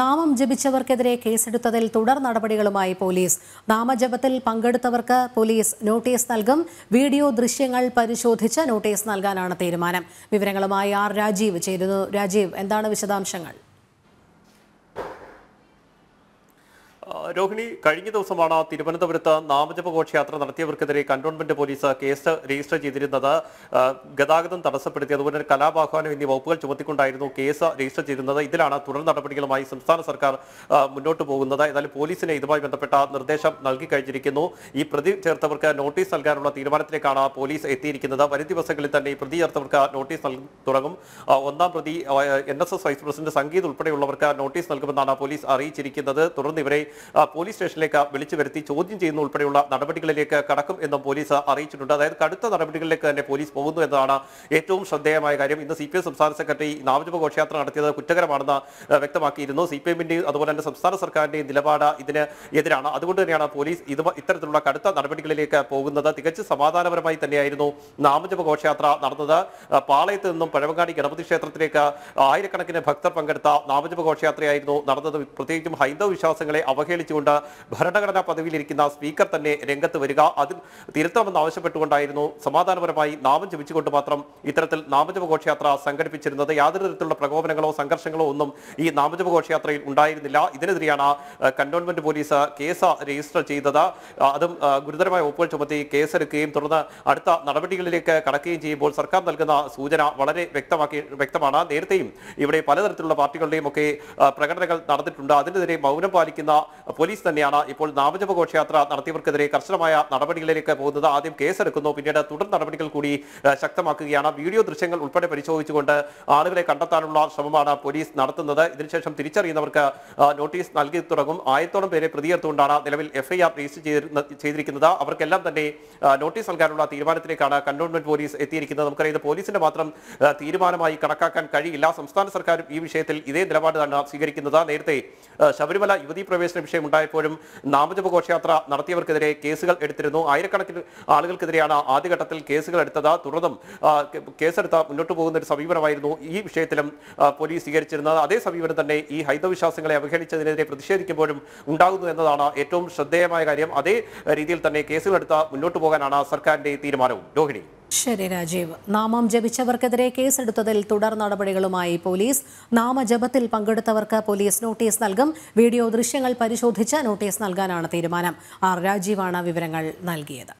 നാമം ജപിച്ചവർക്കെതിരെ കേസെടുത്തതിൽ തുടർ നടപടികളുമായി പോലീസ് നാമജപത്തിൽ പങ്കെടുത്തവർക്ക് പോലീസ് നോട്ടീസ് നൽകും വീഡിയോ ദൃശ്യങ്ങൾ പരിശോധിച്ച് നോട്ടീസ് നൽകാനാണ് തീരുമാനം വിവരങ്ങളുമായി ആർ രാജീവ് ചേരുന്നു രാജീവ് എന്താണ് വിശദാംശങ്ങൾ രോഹിണി കഴിഞ്ഞ ദിവസമാണ് തിരുവനന്തപുരത്ത് നാമജപ ഘോഷയാത്ര നടത്തിയവർക്കെതിരെ കന്റോൺമെന്റ് പോലീസ് കേസ് രജിസ്റ്റർ ചെയ്തിരുന്നത് ഗതാഗതം തടസ്സപ്പെടുത്തി അതുപോലെ തന്നെ കലാപാഹ്വാനം എന്നീ വകുപ്പുകൾ ചുമത്തിക്കൊണ്ടായിരുന്നു കേസ് രജിസ്റ്റർ ചെയ്തിരുന്നത് ഇതിലാണ് തുടർ നടപടികളുമായി സംസ്ഥാന സർക്കാർ മുന്നോട്ട് പോകുന്നത് ഏതായാലും പോലീസിനെ ഇതുമായി ബന്ധപ്പെട്ട നിർദ്ദേശം നൽകി കഴിഞ്ഞിരിക്കുന്നു ഈ പ്രതി ചേർത്തവർക്ക് നോട്ടീസ് നൽകാനുള്ള തീരുമാനത്തിലേക്കാണ് പോലീസ് എത്തിയിരിക്കുന്നത് വരും ദിവസങ്ങളിൽ തന്നെ ഈ പ്രതി ചേർത്തവർക്ക് നോട്ടീസ് തുടങ്ങും ഒന്നാം പ്രതി എൻ വൈസ് പ്രസിഡന്റ് സംഗീത് ഉൾപ്പെടെയുള്ളവർക്ക് നോട്ടീസ് നൽകുമെന്നാണ് പോലീസ് അറിയിച്ചിരിക്കുന്നത് തുടർന്ന് ഇവരെ പോലീസ് സ്റ്റേഷനിലേക്ക് വിളിച്ചു വരുത്തി ചോദ്യം ചെയ്യുന്ന ഉൾപ്പെടെയുള്ള നടപടികളിലേക്ക് കടക്കും എന്നും പോലീസ് അറിയിച്ചിട്ടുണ്ട് അതായത് കടുത്ത നടപടികളിലേക്ക് തന്നെ പോലീസ് പോകുന്നു എന്നതാണ് ഏറ്റവും ശ്രദ്ധേയമായ കാര്യം ഇന്ന് സി പി എം സംസ്ഥാന സെക്രട്ടറി നാമജപ ഘോഷയാത്ര നടത്തിയത് കുറ്റകരമാണെന്ന് വ്യക്തമാക്കിയിരുന്നു സി പി എമ്മിന്റെയും അതുപോലെ തന്നെ സംസ്ഥാന സർക്കാരിന്റെയും നിലപാട് ഇതിന് എതിരാണ് അതുകൊണ്ട് തന്നെയാണ് പോലീസ് ഇത് ഇത്തരത്തിലുള്ള കടുത്ത നടപടികളിലേക്ക് പോകുന്നത് തികച്ചു സമാധാനപരമായി തന്നെയായിരുന്നു നാമജപ ഘോഷയാത്ര നടന്നത് പാളയത്ത് നിന്നും പഴവങ്ങാടി ഗണപതി ക്ഷേത്രത്തിലേക്ക് ആയിരക്കണക്കിന് ഭക്തർ പങ്കെടുത്ത നാമജപ ഘോഷയാത്രയായിരുന്നു നടന്നത് പ്രത്യേകിച്ചും ഹൈന്ദവ വിശ്വാസങ്ങളെ അവഹേളിച്ച് ആവശ്യപ്പെട്ടുകൊണ്ട് ഭരണഘടനാ പദവിയിലിരിക്കുന്ന സ്പീക്കർ തന്നെ രംഗത്ത് വരിക അതിൽ തിരുത്തണമെന്ന് ആവശ്യപ്പെട്ടുകൊണ്ടായിരുന്നു സമാധാനപരമായി നാമം ജപിച്ചുകൊണ്ട് മാത്രം ഇത്തരത്തിൽ നാമജപഘോഷയാത്ര ഘോഷയാത്ര സംഘടിപ്പിച്ചിരുന്നത് യാതൊരു തരത്തിലുള്ള പ്രകോപനങ്ങളോ സംഘർഷങ്ങളോ ഒന്നും ഈ നാമജപഘോഷയാത്രയിൽ ഘോഷയാത്രയിൽ ഉണ്ടായിരുന്നില്ല ഇതിനെതിരെയാണ് കന്റോൺമെന്റ് പോലീസ് കേസ് രജിസ്റ്റർ ചെയ്തത് അതും ഗുരുതരമായ ഒപ്പുകൾ ചുമത്തി കേസെടുക്കുകയും തുടർന്ന് അടുത്ത നടപടികളിലേക്ക് കടക്കുകയും ചെയ്യുമ്പോൾ സർക്കാർ നൽകുന്ന സൂചന വളരെ വ്യക്തമാക്കി വ്യക്തമാണ് നേരത്തെയും ഇവിടെ പലതരത്തിലുള്ള പാർട്ടികളുടെയും ഒക്കെ പ്രകടനങ്ങൾ നടന്നിട്ടുണ്ട് അതിനെതിരെ മൗനം പാലിക്കുന്ന പോലീസ് തന്നെയാണ് ഇപ്പോൾ നാമജപ ഘോഷയാത്ര നടത്തിയവർക്കെതിരെ കർശനമായ നടപടികളിലേക്ക് പോകുന്നത് ആദ്യം കേസെടുക്കുന്നു പിന്നീട് തുടർ നടപടികൾ കൂടി ശക്തമാക്കുകയാണ് വീഡിയോ ദൃശ്യങ്ങൾ ഉൾപ്പെടെ പരിശോധിച്ചുകൊണ്ട് ആളുകളെ കണ്ടെത്താനുള്ള ശ്രമമാണ് പോലീസ് നടത്തുന്നത് ഇതിനുശേഷം തിരിച്ചറിയുന്നവർക്ക് നോട്ടീസ് നൽകി തുടങ്ങും ആയിരത്തോളം പേരെ പ്രതിയെടുത്തുകൊണ്ടാണ് നിലവിൽ എഫ്ഐആർ രജിസ്റ്റർ ചെയ്തിരിക്കുന്നത് അവർക്കെല്ലാം തന്നെ നോട്ടീസ് നൽകാനുള്ള തീരുമാനത്തിലേക്കാണ് കണ്ടോൺമെന്റ് പോലീസ് എത്തിയിരിക്കുന്നത് നമുക്കറിയാം പോലീസിന്റെ മാത്രം തീരുമാനമായി കണക്കാക്കാൻ കഴിയില്ല സംസ്ഥാന സർക്കാരും ഈ വിഷയത്തിൽ ഇതേ നിലപാട് തന്നെ സ്വീകരിക്കുന്നത് നേരത്തെ ശബരിമല യുവതി പ്രവേശന വിഷയം ഉണ്ടായപ്പോഴും നാമജപ ഘോഷയാത്ര നടത്തിയവർക്കെതിരെ കേസുകൾ എടുത്തിരുന്നു ആയിരക്കണക്കിന് ആളുകൾക്കെതിരെയാണ് ആദ്യഘട്ടത്തിൽ കേസുകൾ എടുത്തത് തുടർന്നും കേസെടുത്ത മുന്നോട്ട് പോകുന്ന ഒരു സമീപനമായിരുന്നു ഈ വിഷയത്തിലും പോലീസ് സ്വീകരിച്ചിരുന്നത് അതേ സമീപനം തന്നെ ഈ ഹൈന്ദവ അവഹേളിച്ചതിനെതിരെ പ്രതിഷേധിക്കുമ്പോഴും ഉണ്ടാകുന്നു എന്നതാണ് ഏറ്റവും ശ്രദ്ധേയമായ കാര്യം അതേ രീതിയിൽ തന്നെ കേസുകളെടുത്ത് മുന്നോട്ട് പോകാനാണ് സർക്കാരിന്റെ തീരുമാനവും രോഹിണി ശരി രാജീവ് നാമം ജപിച്ചവർക്കെതിരെ കേസെടുത്തതിൽ തുടർ നടപടികളുമായി പോലീസ് നാമജപത്തിൽ പങ്കെടുത്തവർക്ക് പോലീസ് നോട്ടീസ് നൽകും വീഡിയോ ദൃശ്യങ്ങൾ പരിശോധിച്ച് നോട്ടീസ് നൽകാനാണ് തീരുമാനം ആർ രാജീവാണ് വിവരങ്ങൾ നൽകിയത്